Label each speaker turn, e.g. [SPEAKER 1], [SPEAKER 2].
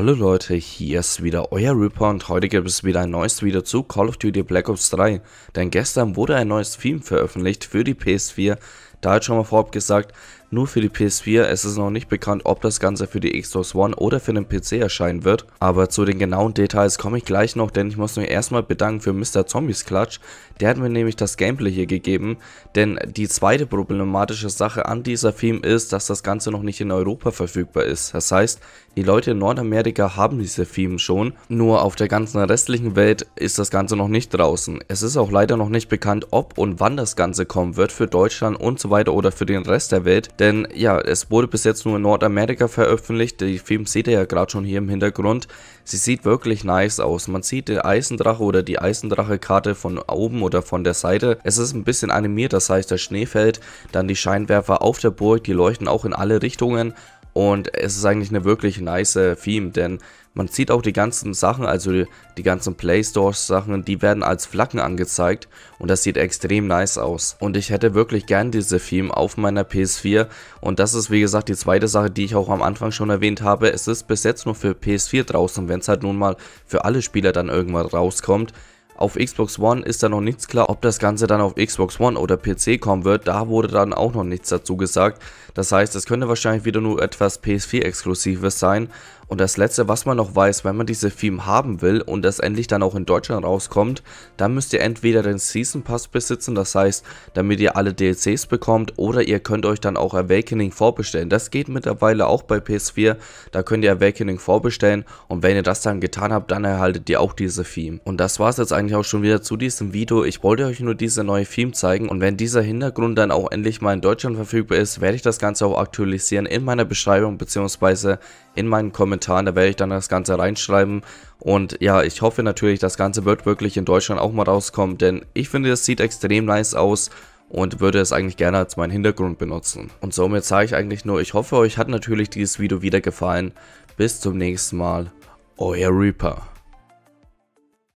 [SPEAKER 1] Hallo Leute, hier ist wieder euer Ripper und heute gibt es wieder ein neues Video zu Call of Duty Black Ops 3, denn gestern wurde ein neues Theme veröffentlicht für die PS4, da hat schon mal vorab gesagt, nur für die PS4. Es ist noch nicht bekannt, ob das Ganze für die Xbox One oder für den PC erscheinen wird. Aber zu den genauen Details komme ich gleich noch, denn ich muss mich erstmal bedanken für Mr. Zombies Clutch. Der hat mir nämlich das Gameplay hier gegeben, denn die zweite problematische Sache an dieser Theme ist, dass das Ganze noch nicht in Europa verfügbar ist. Das heißt, die Leute in Nordamerika haben diese Theme schon, nur auf der ganzen restlichen Welt ist das Ganze noch nicht draußen. Es ist auch leider noch nicht bekannt, ob und wann das Ganze kommen wird für Deutschland und so weiter oder für den Rest der Welt. Denn ja, es wurde bis jetzt nur in Nordamerika veröffentlicht. die Film seht ihr ja gerade schon hier im Hintergrund. Sie sieht wirklich nice aus. Man sieht den Eisendrache oder die Eisendrache-Karte von oben oder von der Seite. Es ist ein bisschen animiert, das heißt der Schnee fällt, dann die Scheinwerfer auf der Burg, die leuchten auch in alle Richtungen. Und es ist eigentlich eine wirklich nice äh, Theme, denn man sieht auch die ganzen Sachen, also die, die ganzen playstore Sachen, die werden als Flaggen angezeigt und das sieht extrem nice aus. Und ich hätte wirklich gern diese Theme auf meiner PS4 und das ist wie gesagt die zweite Sache, die ich auch am Anfang schon erwähnt habe. Es ist bis jetzt nur für PS4 draußen, wenn es halt nun mal für alle Spieler dann irgendwann rauskommt. Auf Xbox One ist da noch nichts klar, ob das Ganze dann auf Xbox One oder PC kommen wird. Da wurde dann auch noch nichts dazu gesagt. Das heißt, es könnte wahrscheinlich wieder nur etwas PS4-Exklusives sein. Und das letzte, was man noch weiß, wenn man diese Theme haben will und das endlich dann auch in Deutschland rauskommt, dann müsst ihr entweder den Season Pass besitzen, das heißt, damit ihr alle DLCs bekommt oder ihr könnt euch dann auch Awakening vorbestellen. Das geht mittlerweile auch bei PS4, da könnt ihr Awakening vorbestellen und wenn ihr das dann getan habt, dann erhaltet ihr auch diese Theme. Und das war es jetzt eigentlich auch schon wieder zu diesem Video. Ich wollte euch nur diese neue Theme zeigen und wenn dieser Hintergrund dann auch endlich mal in Deutschland verfügbar ist, werde ich das Ganze auch aktualisieren in meiner Beschreibung bzw. in meinen Kommentaren Kommentaren, da werde ich dann das Ganze reinschreiben. Und ja, ich hoffe natürlich, das Ganze wird wirklich in Deutschland auch mal rauskommen, denn ich finde, es sieht extrem nice aus und würde es eigentlich gerne als meinen Hintergrund benutzen. Und somit sage ich eigentlich nur, ich hoffe, euch hat natürlich dieses Video wieder gefallen. Bis zum nächsten Mal, euer Reaper.